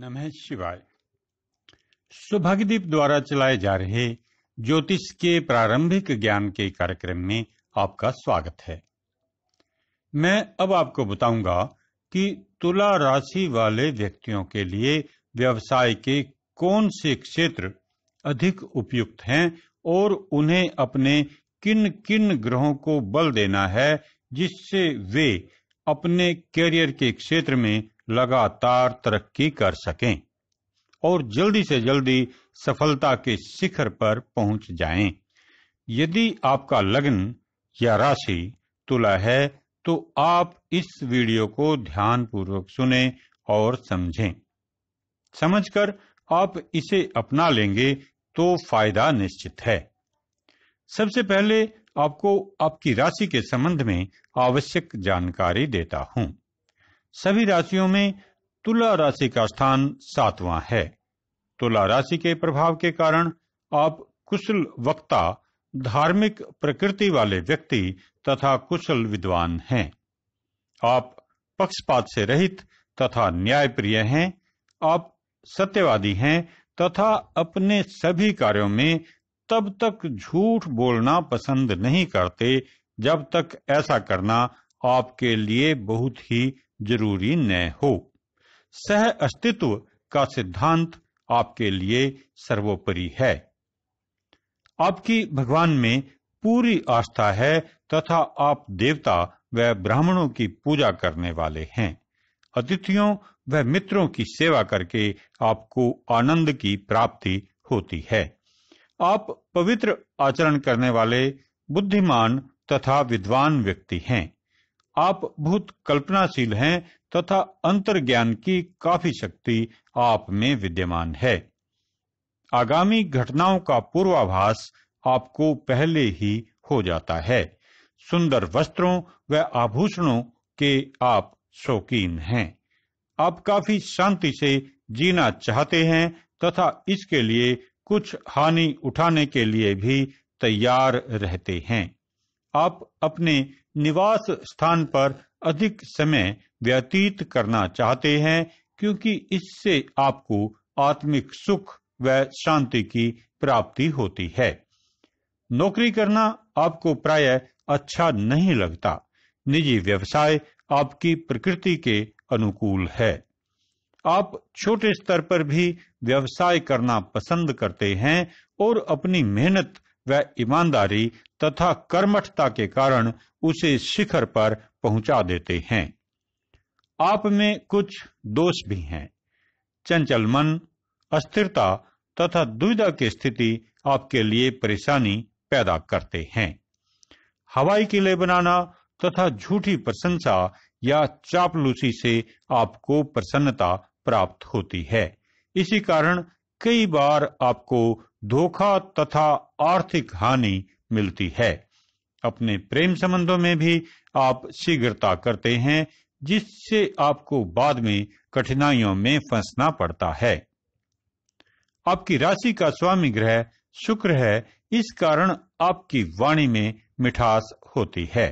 नमः शिवाय सुभगदीप द्वारा चलाए जा रहे ज्योतिष के प्रारंभिक ज्ञान के कार्यक्रम में आपका स्वागत है मैं अब आपको बताऊंगा कि तुला राशि वाले व्यक्तियों के लिए व्यवसाय के कौन से क्षेत्र अधिक उपयुक्त हैं और उन्हें अपने किन किन ग्रहों को बल देना है जिससे वे अपने करियर के क्षेत्र में लगातार तरक्की कर सकें और जल्दी से जल्दी सफलता के शिखर पर पहुंच जाएं। यदि आपका लग्न या राशि तुला है तो आप इस वीडियो को ध्यानपूर्वक सुने और समझें समझकर आप इसे अपना लेंगे तो फायदा निश्चित है सबसे पहले आपको आपकी राशि के संबंध में आवश्यक जानकारी देता हूं सभी राशियों में तुला राशि का स्थान सातवां है तुला राशि के प्रभाव के कारण आप कुशल वक्ता धार्मिक प्रकृति वाले व्यक्ति तथा कुशल विद्वान हैं आप पक्षपात से रहित तथा न्यायप्रिय हैं आप सत्यवादी हैं तथा अपने सभी कार्यों में तब तक झूठ बोलना पसंद नहीं करते जब तक ऐसा करना आपके लिए बहुत ही जरूरी न हो सह अस्तित्व का सिद्धांत आपके लिए सर्वोपरि है आपकी भगवान में पूरी आस्था है तथा आप देवता व ब्राह्मणों की पूजा करने वाले हैं अतिथियों व मित्रों की सेवा करके आपको आनंद की प्राप्ति होती है आप पवित्र आचरण करने वाले बुद्धिमान तथा विद्वान व्यक्ति हैं आप बहुत कल्पनाशील हैं तथा अंतर्ज्ञान की काफी शक्ति आप में विद्यमान है आगामी घटनाओं का पूर्वाभास आपको पहले ही हो जाता है सुंदर वस्त्रों व आभूषणों के आप शौकीन हैं आप काफी शांति से जीना चाहते हैं तथा इसके लिए कुछ हानि उठाने के लिए भी तैयार रहते हैं आप अपने निवास स्थान पर अधिक समय व्यतीत करना चाहते हैं क्योंकि इससे आपको आत्मिक सुख व शांति की प्राप्ति होती है नौकरी करना आपको प्राय अच्छा नहीं लगता निजी व्यवसाय आपकी प्रकृति के अनुकूल है आप छोटे स्तर पर भी व्यवसाय करना पसंद करते हैं और अपनी मेहनत व ईमानदारी तथा कर्मठता के कारण उसे शिखर पर पहुंचा देते हैं आप में कुछ दोष भी हैं चंचल मन अस्थिरता तथा दुविधा की स्थिति आपके लिए परेशानी पैदा करते हैं हवाई किले बनाना तथा झूठी प्रशंसा या चापलूसी से आपको प्रसन्नता प्राप्त होती है इसी कारण कई बार आपको धोखा तथा आर्थिक हानि मिलती है अपने प्रेम संबंधों में भी आप शीघ्रता करते हैं जिससे आपको बाद में कठिनाइयों में फंसना पड़ता है आपकी राशि का स्वामी ग्रह शुक्र है इस कारण आपकी वाणी में मिठास होती है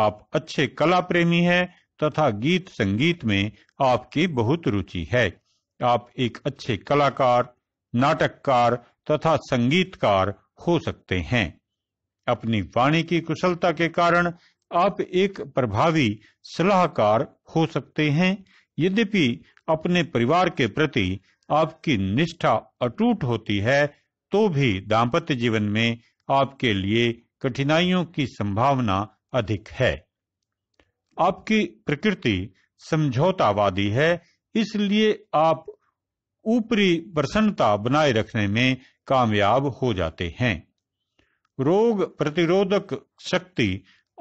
आप अच्छे कला प्रेमी हैं तथा गीत संगीत में आपकी बहुत रुचि है आप एक अच्छे कलाकार नाटककार तथा संगीतकार हो सकते हैं अपनी वाणी की कुशलता के कारण आप एक प्रभावी सलाहकार हो सकते हैं यद्यपि अपने परिवार के प्रति आपकी निष्ठा अटूट होती है तो भी दाम्पत्य जीवन में आपके लिए कठिनाइयों की संभावना अधिक है आपकी प्रकृति समझौतावादी है इसलिए आप ऊपरी प्रसन्नता बनाए रखने में कामयाब हो जाते हैं रोग प्रतिरोधक शक्ति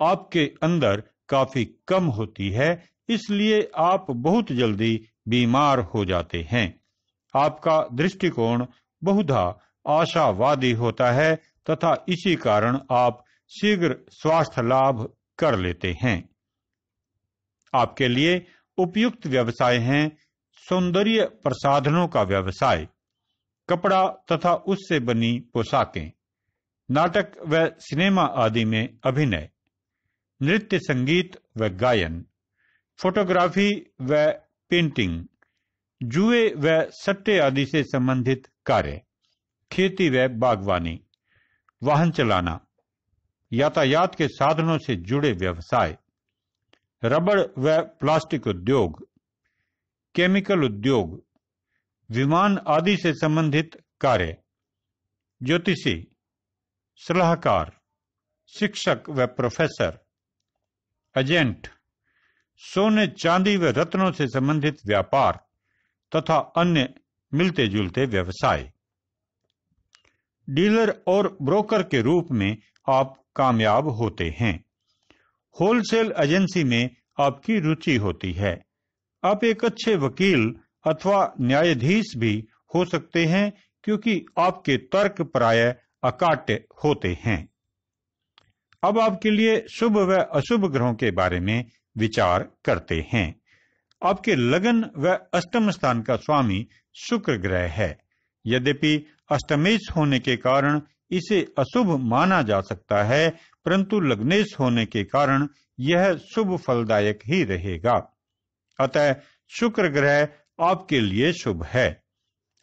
आपके अंदर काफी कम होती है इसलिए आप बहुत जल्दी बीमार हो जाते हैं आपका दृष्टिकोण बहुधा आशावादी होता है तथा इसी कारण आप शीघ्र स्वास्थ्य लाभ कर लेते हैं आपके लिए उपयुक्त व्यवसाय हैं सौंदर्य प्रसाधनों का व्यवसाय कपड़ा तथा उससे बनी पोशाकें नाटक व सिनेमा आदि में अभिनय नृत्य संगीत व गायन फोटोग्राफी व पेंटिंग जुए व सट्टे आदि से संबंधित कार्य खेती व बागवानी वाहन चलाना यातायात के साधनों से जुड़े व्यवसाय रबड़ व प्लास्टिक उद्योग केमिकल उद्योग विमान आदि से संबंधित कार्य ज्योतिषी सलाहकार शिक्षक व प्रोफेसर एजेंट सोने चांदी व रत्नों से संबंधित व्यापार तथा अन्य मिलते जुलते व्यवसाय डीलर और ब्रोकर के रूप में आप कामयाब होते हैं होलसेल एजेंसी में आपकी रुचि होती है आप एक अच्छे वकील अथवा न्यायाधीश भी हो सकते हैं क्योंकि आपके तर्क प्राय अकाट्य होते हैं अब आपके लिए शुभ व अशुभ ग्रहों के बारे में विचार करते हैं आपके लगन व अष्टम स्थान का स्वामी शुक्र ग्रह है यद्यपि अष्टमेश होने के कारण इसे अशुभ माना जा सकता है परंतु लग्नेश होने के कारण यह शुभ फलदायक ही रहेगा अतः शुक्र ग्रह आपके लिए शुभ है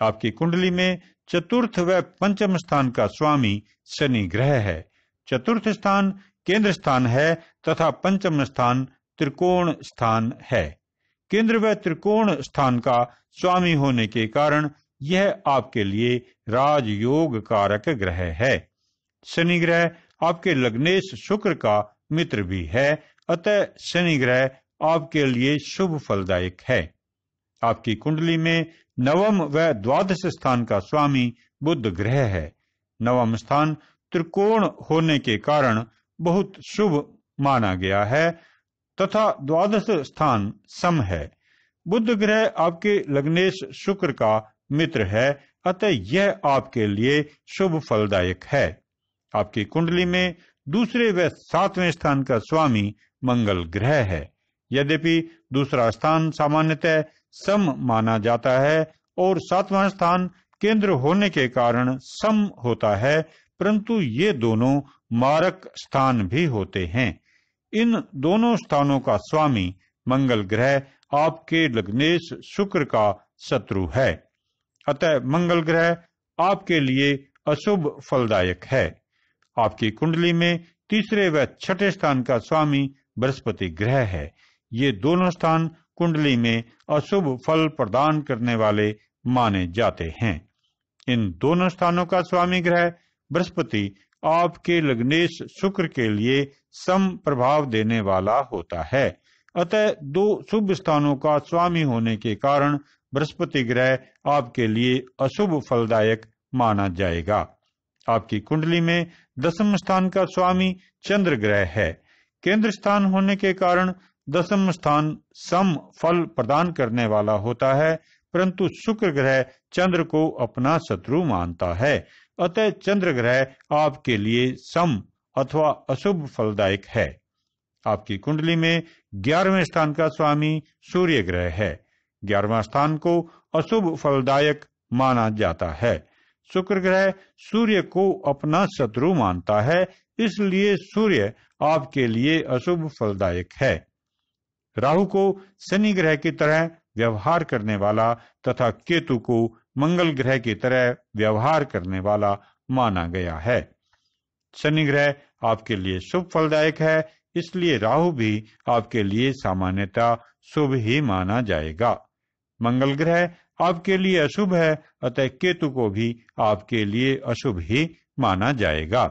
आपकी कुंडली में चतुर्थ व पंचम स्थान का स्वामी शनि ग्रह है चतुर्थ स्थान केंद्र स्थान है तथा पंचम स्थान त्रिकोण स्थान है केंद्र व त्रिकोण स्थान का स्वामी होने के कारण यह आपके लिए राजयोग कारक ग्रह है शनि ग्रह आपके लग्नेश शुक्र का मित्र भी है अतः शनि ग्रह आपके लिए शुभ फलदायक है आपकी कुंडली में नवम व द्वादश स्थान का स्वामी बुद्ध ग्रह है नवम स्थान त्रिकोण होने के कारण बहुत शुभ माना गया है तथा द्वादश स्थान सम है बुद्ध ग्रह आपके लग्नेश शुक्र का मित्र है अतः यह आपके लिए शुभ फलदायक है आपकी कुंडली में दूसरे व सातवें स्थान का स्वामी मंगल ग्रह है यद्यपि दूसरा स्थान सामान्यतः सम माना जाता है और सातवां स्थान केंद्र होने के कारण सम होता है परंतु ये दोनों मारक स्थान भी होते हैं इन दोनों स्थानों का स्वामी मंगल ग्रह आपके लग्नेश शुक्र का शत्रु है अतः मंगल ग्रह आपके लिए अशुभ फलदायक है आपकी कुंडली में तीसरे व छठे स्थान का स्वामी बृहस्पति ग्रह है ये दोनों स्थान कुंडली में अशुभ फल प्रदान करने वाले माने जाते हैं इन दोनों स्थानों का स्वामी ग्रह बृहस्पति आपके लग्नेश शुक्र के लिए सम प्रभाव देने वाला होता है अतः दो शुभ स्थानों का स्वामी होने के कारण बृहस्पति ग्रह आपके लिए अशुभ फलदायक माना जाएगा आपकी कुंडली में दसम स्थान का स्वामी चंद्र ग्रह है केंद्र स्थान होने के कारण दसम स्थान सम फल प्रदान करने वाला होता है परंतु शुक्र ग्रह चंद्र को अपना शत्रु मानता है अतः चंद्र ग्रह आपके लिए सम अथवा अशुभ फलदायक है आपकी कुंडली में ग्यारहवें स्थान का स्वामी सूर्य ग्रह है ग्यारहवा स्थान को अशुभ फलदायक माना जाता है शुक्र ग्रह सूर्य को अपना शत्रु मानता है इसलिए सूर्य आपके लिए अशुभ फलदायक है राहु को शनि ग्रह की तरह व्यवहार करने वाला तथा केतु को मंगल ग्रह की तरह व्यवहार करने वाला माना गया है शनि ग्रह आपके लिए शुभ फलदायक है इसलिए राहु भी आपके लिए सामान्यतः शुभ ही माना जाएगा मंगल ग्रह आपके लिए अशुभ है अतः केतु को भी आपके लिए अशुभ ही माना जाएगा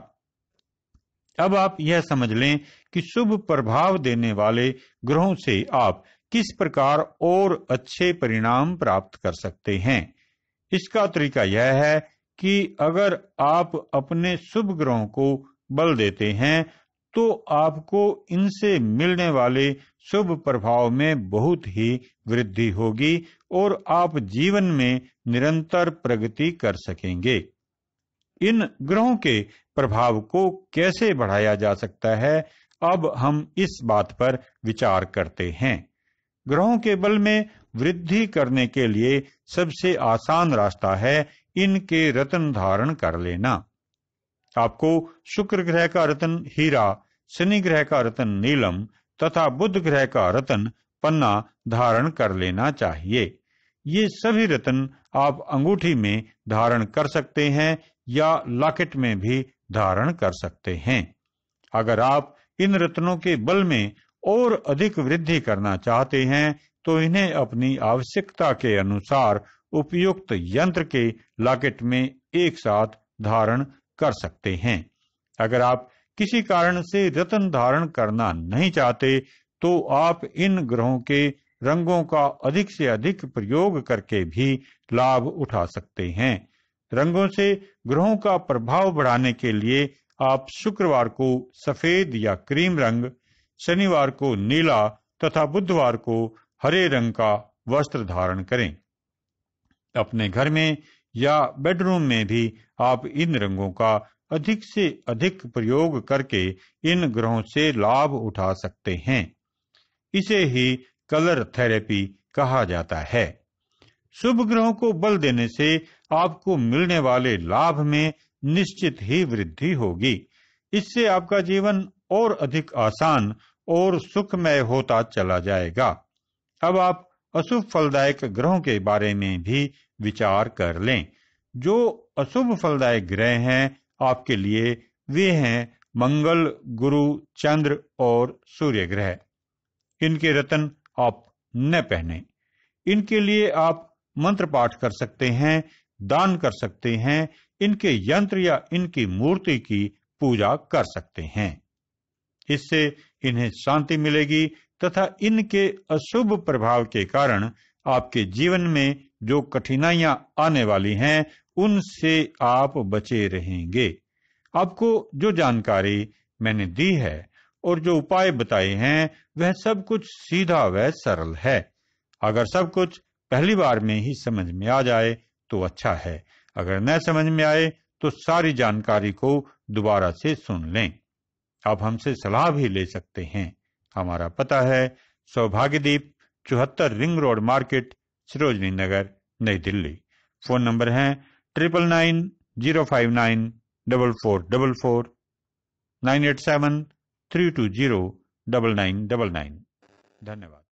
अब आप यह समझ लें कि शुभ प्रभाव देने वाले ग्रहों से आप किस प्रकार और अच्छे परिणाम प्राप्त कर सकते हैं इसका तरीका यह है कि अगर आप अपने शुभ ग्रहों को बल देते हैं तो आपको इनसे मिलने वाले शुभ प्रभाव में बहुत ही वृद्धि होगी और आप जीवन में निरंतर प्रगति कर सकेंगे इन ग्रहों के प्रभाव को कैसे बढ़ाया जा सकता है अब हम इस बात पर विचार करते हैं ग्रहों के बल में वृद्धि करने के लिए सबसे आसान रास्ता है इनके रतन धारण कर लेना आपको शुक्र ग्रह का रतन हीरा शनि ग्रह का रतन नीलम तथा बुध ग्रह का रतन पन्ना धारण कर लेना चाहिए ये सभी रतन आप अंगूठी में धारण कर सकते हैं या लॉकेट में भी धारण कर सकते हैं अगर आप इन रत्नों के बल में और अधिक वृद्धि करना चाहते हैं तो इन्हें अपनी आवश्यकता के अनुसार उपयुक्त यंत्र के लॉकेट में एक साथ धारण कर सकते हैं अगर आप किसी कारण से रतन धारण करना नहीं चाहते तो आप इन ग्रहों के रंगों का अधिक से अधिक प्रयोग करके भी लाभ उठा सकते हैं रंगों से ग्रहों का प्रभाव बढ़ाने के लिए आप शुक्रवार को सफेद या क्रीम रंग शनिवार को नीला तथा बुधवार को हरे रंग का वस्त्र धारण करें अपने घर में या बेडरूम में भी आप इन रंगों का अधिक से अधिक प्रयोग करके इन ग्रहों से लाभ उठा सकते हैं इसे ही कलर थेरेपी कहा जाता है शुभ ग्रहों को बल देने से आपको मिलने वाले लाभ में निश्चित ही वृद्धि होगी इससे आपका जीवन और अधिक आसान और सुखमय होता चला जाएगा अब आप अशुभ फलदायक ग्रहों के बारे में भी विचार कर लें जो अशुभ फलदायक ग्रह हैं आपके लिए वे हैं मंगल गुरु चंद्र और सूर्य ग्रह इनके रतन आप न पहने इनके लिए आप मंत्र पाठ कर सकते हैं दान कर सकते हैं इनके यंत्र या इनकी मूर्ति की पूजा कर सकते हैं इससे इन्हें शांति मिलेगी तथा इनके अशुभ प्रभाव के कारण आपके जीवन में जो कठिनाइयां आने वाली हैं उनसे आप बचे रहेंगे आपको जो जानकारी मैंने दी है और जो उपाय बताए हैं वह सब कुछ सीधा व सरल है अगर सब कुछ पहली बार में ही समझ में आ जाए तो अच्छा है अगर न समझ में आए तो सारी जानकारी को दोबारा से सुन लें आप हमसे सलाह भी ले सकते हैं हमारा पता है सौभाग्यदीप चौहत्तर ring road market Sarojini Nagar Nai Delhi phone number है triple nine zero five nine double four double four nine eight seven three two zero double nine double nine धन्यवाद